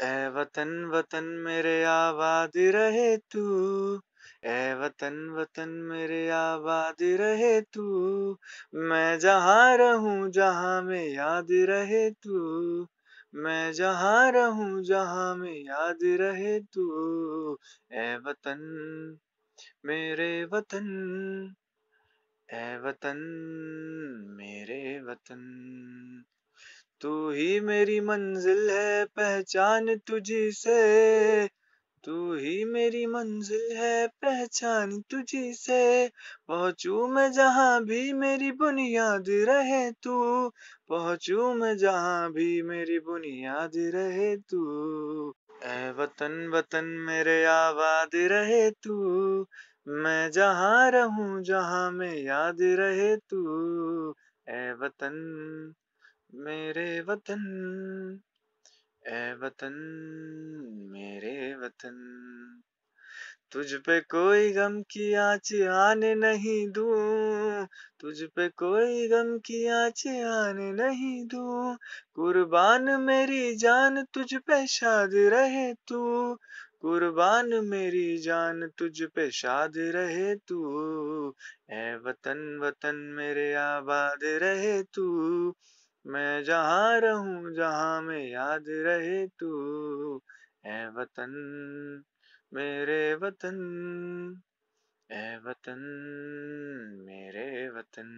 ए वतन वतन मेरे आबाद रहे तू ए वतन वतन मेरे आबाद रहे तू मैं जहाँ रहूँ जहाँ में याद रहे तू मैं जहाँ रहूँ जहाँ में याद रहे तू ए वतन मेरे वतन ए वतन मेरे वतन तू ही मेरी मंजिल है पहचान तुझी से तू ही मेरी मंजिल है पहचान तुझी से पहुंचू मैं जहां भी मेरी बुनियाद रहे तू पहुंचू मैं जहां भी मेरी बुनियाद रहे तू ए वतन वतन मेरे आबाद रहे तू मैं जहा रहूं जहां मैं याद रहे तू ए वतन मेरे वतन ए वतन मेरे वतन तुझ पे कोई गम की आँच आने नहीं दू तुझ पे कोई गम की आँच आने नहीं दू कुर्बान मेरी जान तुझ पे शाद रहे तू कुर्बान मेरी जान तुझ पे शाद रहे तू ए वतन वतन मेरे आबाद रहे तू मैं जहा रहू जहाँ में याद रहे तू ए वतन मेरे वतन ए वतन मेरे वतन